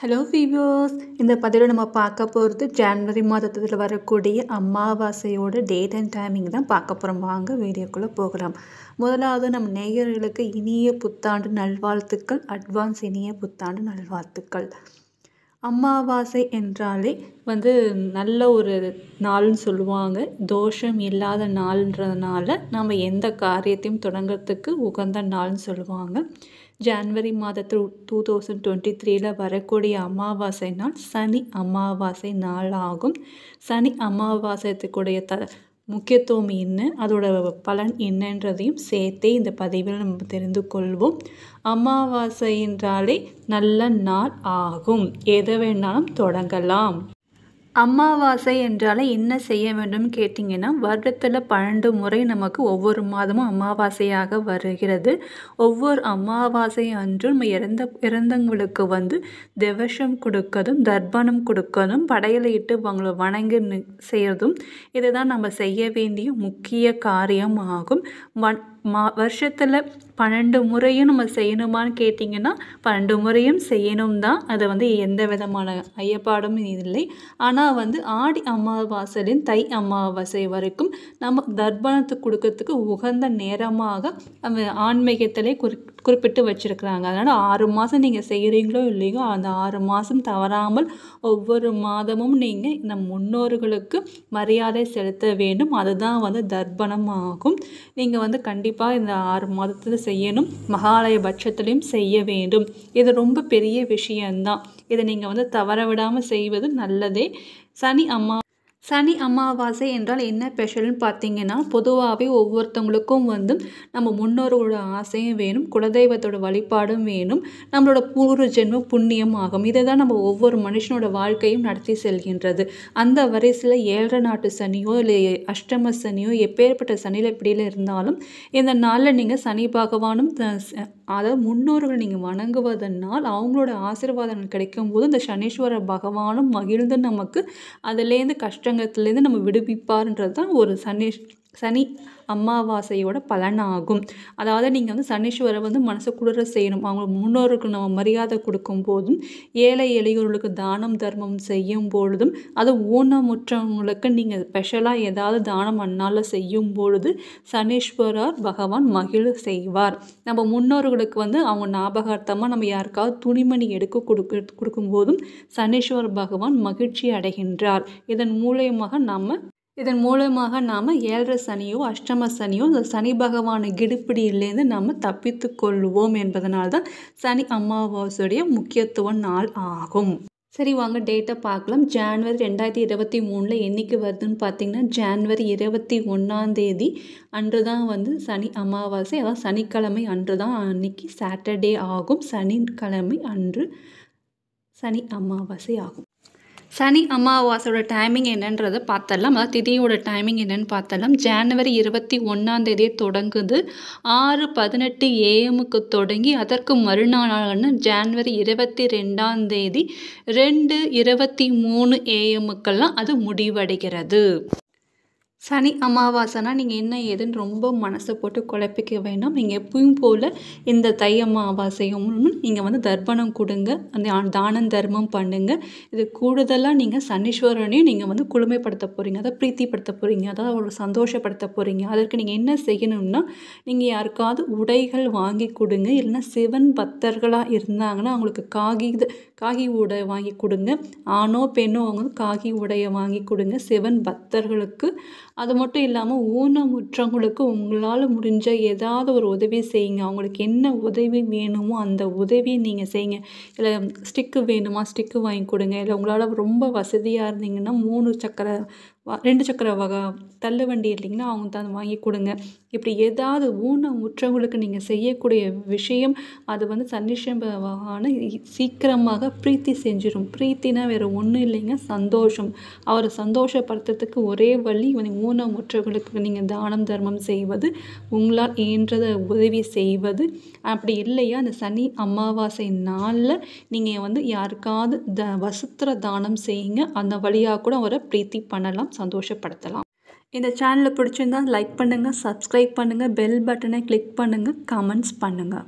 hello ஃபீவோஸ் இந்த பதிவில் நம்ம பார்க்க போகிறது ஜான்வரி மாதத்தில் வரக்கூடிய அமாவாசையோட டேட் அண்ட் டைமிங் தான் பார்க்க போகிறோம் வாங்க வீடியோக்குள்ளே போகலாம் முதலாவது நம் நேயர்களுக்கு இனிய புத்தாண்டு நல்வாழ்த்துக்கள் அட்வான்ஸ் இனிய புத்தாண்டு நல்வாழ்த்துக்கள் அமாவாசை என்றாலே வந்து நல்ல ஒரு நாள்னு சொல்லுவாங்க தோஷம் இல்லாத நாள்ன்றதுனால நம்ம எந்த காரியத்தையும் தொடங்கிறதுக்கு உகந்த நாள்னு சொல்லுவாங்க ஜான்வரி மாதத்து டூ தௌசண்ட் டுவெண்ட்டி த்ரீல வரக்கூடிய அமாவாசை நாள் சனி அமாவாசை நாள் ஆகும் சனி அமாவாசையத்துக்குடைய த முக்கியத்துவம் என்ன அதோட பலன் என்னன்றதையும் சேர்த்தே இந்த பதிவில் நம்ம தெரிந்து கொள்வோம் அமாவாசை என்றாலே நல்ல நாள் ஆகும் எதை வேணாலும் தொடங்கலாம் அமாவாசை என்றால் என்ன செய்ய வேண்டும் கேட்டிங்கன்னா வருடத்தில் பன்னெண்டு முறை நமக்கு ஒவ்வொரு மாதமும் அமாவாசையாக வருகிறது ஒவ்வொரு அமாவாசை அன்றும் நம்ம இறந்த இறந்தவங்களுக்கு வந்து திவசம் கொடுக்கதும் தர்ப்பணம் கொடுக்கதும் இட்டு அவங்கள வணங்கி செய்கிறதும் இதுதான் நம்ம செய்ய வேண்டிய முக்கிய காரியம் ஆகும் வன் மா வருஷத்தில் பன்னெண்டு முறையும் நம்ம செய்யணுமான்னு கேட்டிங்கன்னா பன்னெண்டு முறையும் செய்யணும் தான் அது வந்து எந்த விதமான ஐயப்பாடும் இல்லை ஆனால் வந்து ஆடி அமாவாசையிலும் தை அமாவாசை வரைக்கும் நம்ம தர்ப்பணத்தை கொடுக்கறதுக்கு உகந்த நேரமாக ஆன்மீகத்திலே குறி குறிப்பிட்டு வச்சுருக்குறாங்க அதனால் ஆறு மாதம் நீங்கள் செய்கிறீங்களோ இல்லையோ அந்த ஆறு மாதம் தவறாமல் ஒவ்வொரு மாதமும் நீங்கள் நம் முன்னோர்களுக்கு மரியாதை செலுத்த வேண்டும் அதுதான் வந்து தர்ப்பணம் ஆகும் நீங்கள் வந்து கண்டிப்பாக இந்த ஆறு மாதத்தில் செய்யணும் மகாலய பட்சத்திலையும் செய்ய வேண்டும் இது ரொம்ப பெரிய விஷயம்தான் இதை நீங்கள் வந்து தவற விடாமல் செய்வது நல்லதே சனி அம்மா சனி அமாவாசை என்றால் என்ன ஸ்பெஷல்னு பார்த்தீங்கன்னா பொதுவாகவே ஒவ்வொருத்தவங்களுக்கும் வந்து நம்ம முன்னோர்களோட ஆசையும் வேணும் குலதெய்வத்தோட வழிபாடும் வேணும் நம்மளோட பூர்வ ஜென்ம புண்ணியம் ஆகும் இதை தான் நம்ம ஒவ்வொரு மனுஷனோட வாழ்க்கையும் நடத்தி செல்கின்றது அந்த வரிசையில் ஏழரை நாட்டு சனியோ இல்லை அஷ்டம சனியோ எப்பேற்பட்ட சனியில் எப்படியில் இருந்தாலும் இந்த நாளில் நீங்கள் சனி பகவானும் அதாவது முன்னோர்கள் நீங்கள் வணங்குவதனால் அவங்களோட ஆசீர்வாதம் கிடைக்கும் போது இந்த சனீஸ்வர பகவானும் மகிழ்ந்து நமக்கு அதுலேருந்து கஷ்டங்கத்துலேருந்து நம்ம விடுவிப்பார்ன்றது தான் ஒரு சனீஷ் சனி அமாவாசையோட பலனாகும் அதாவது நீங்கள் வந்து சனீஸ்வரர் வந்து மனசு குளிர செய்யணும் அவங்க முன்னோருக்கு நம்ம மரியாதை கொடுக்கும் போதும் ஏழை எளியோர்களுக்கு தானம் தர்மம் செய்யும் பொழுதும் அது ஊனமுற்றவங்களுக்கு நீங்கள் ஸ்பெஷலாக ஏதாவது தானம் அண்ணால் செய்யும் பொழுது சனீஸ்வரர் பகவான் மகிழ் செய்வார் நம்ம முன்னோர்களுக்கு வந்து அவங்க ஞாபகார்த்தமாக நம்ம யாருக்காவது துணிமணி எடுக்க கொடுக்க கொடுக்கும்போதும் சனீஸ்வரர் பகவான் மகிழ்ச்சி அடைகின்றார் இதன் மூலயமாக நம்ம இதன் மூலமாக நாம் ஏழரை சனியோ அஷ்டம சனியோ இந்த சனி பகவானை கிடுப்பிடியிலேருந்து நாம் தப்பித்து கொள்வோம் என்பதனால் தான் சனி அமாவாசையுடைய முக்கியத்துவ நாள் ஆகும் சரி வாங்க டேட்டை பார்க்கலாம் ஜான்வரி ரெண்டாயிரத்தி இருபத்தி மூணில் என்றைக்கு வருதுன்னு பார்த்தீங்கன்னா ஜான்வரி இருபத்தி ஒன்றாந்தேதி அன்று தான் வந்து சனி அமாவாசை அதாவது சனிக்கிழமை அன்று தான் அன்றைக்கி சாட்டர்டே ஆகும் சனிக்கிழமை அன்று சனி அமாவாசை ஆகும் சனி அமாவாசையோட டைமிங் என்னன்றதை பார்த்தலாம் அதாவது திதியோட டைமிங் என்னன்னு பார்த்தலாம் ஜான்வரி இருபத்தி ஒன்றாந்தேதியே தொடங்குது ஆறு பதினெட்டு ஏஎமுக்கு தொடங்கி அதற்கு மறுநாளான ஜான்வரி இருபத்தி ரெண்டாம் தேதி ரெண்டு இருபத்தி மூணு ஏஎம்முக்கெல்லாம் அது முடிவடைகிறது சனி அமாவாசைனா நீங்கள் என்ன ஏதுன்னு ரொம்ப மனசை போட்டு குழப்பிக்க வேண்டாம் நீங்கள் எப்பயும் போல் இந்த தை அமாவாசையும் நீங்கள் வந்து தர்ப்பணம் கொடுங்க அந்த தானம் தர்மம் பண்ணுங்கள் இது கூடுதலாக நீங்கள் சனீஸ்வரனையும் நீங்கள் வந்து குளுமைப்படுத்த போகிறீங்க அதை பிரீத்திப்படுத்த போகிறீங்க அதாவது ஒரு சந்தோஷப்படுத்த போகிறீங்க அதற்கு நீங்கள் என்ன செய்யணும்னா நீங்கள் யாருக்காவது உடைகள் வாங்கி கொடுங்க இல்லைன்னா சிவன் பக்தர்களாக இருந்தாங்கன்னா அவங்களுக்கு காகித காகி உடை வாங்கி கொடுங்க ஆணோ பெண்ணோ அவங்க காகி உடையை வாங்கி கொடுங்க சிவன் பக்தர்களுக்கு அது மட்டும் இல்லாமல் ஊனமுற்றவங்களுக்கு உங்களால் முடிஞ்ச ஏதாவது ஒரு உதவி செய்யுங்க அவங்களுக்கு என்ன உதவி வேணுமோ அந்த உதவியை நீங்கள் செய்யுங்க இல்லை ஸ்டிக்கு வேணுமா ஸ்டிக்கு வாங்கி கொடுங்க இல்லை உங்களால் ரொம்ப வசதியாக இருந்தீங்கன்னா மூணு சக்கர ரெண்டு சக்கர வகை தள்ளு வண்டி இல்லைங்கன்னா அவங்க தான் வாங்கி கொடுங்க இப்படி ஏதாவது ஊனம் உற்றவங்களுக்கு நீங்கள் செய்யக்கூடிய விஷயம் அது வந்து சன்னிஷம்பான சீக்கிரமாக பிரீத்தி செஞ்சிடும் பிரீத்தினா வேறு ஒன்றும் இல்லைங்க சந்தோஷம் அவரை சந்தோஷப்படுத்துறதுக்கு ஒரே வழி இவனை ஊனமுற்றவர்களுக்கு நீங்கள் தானம் தர்மம் செய்வது உங்களால் இயன்றதை உதவி செய்வது அப்படி இல்லையா அந்த சனி அமாவாசை நாளில் நீங்கள் வந்து யாருக்காவது த வசுத்திர தானம் செய்யுங்க அந்த வழியாக கூட அவரை பிரீத்தி பண்ணலாம் சந்தோஷப்படுத்தலாம் இந்த சேனலை பிடிச்சிருந்தால் லைக் பண்ணுங்கள் சப்ஸ்கிரைப் பண்ணுங்கள் பெல் பட்டனை கிளிக் பண்ணுங்கள் கமெண்ட்ஸ் பண்ணுங்கள்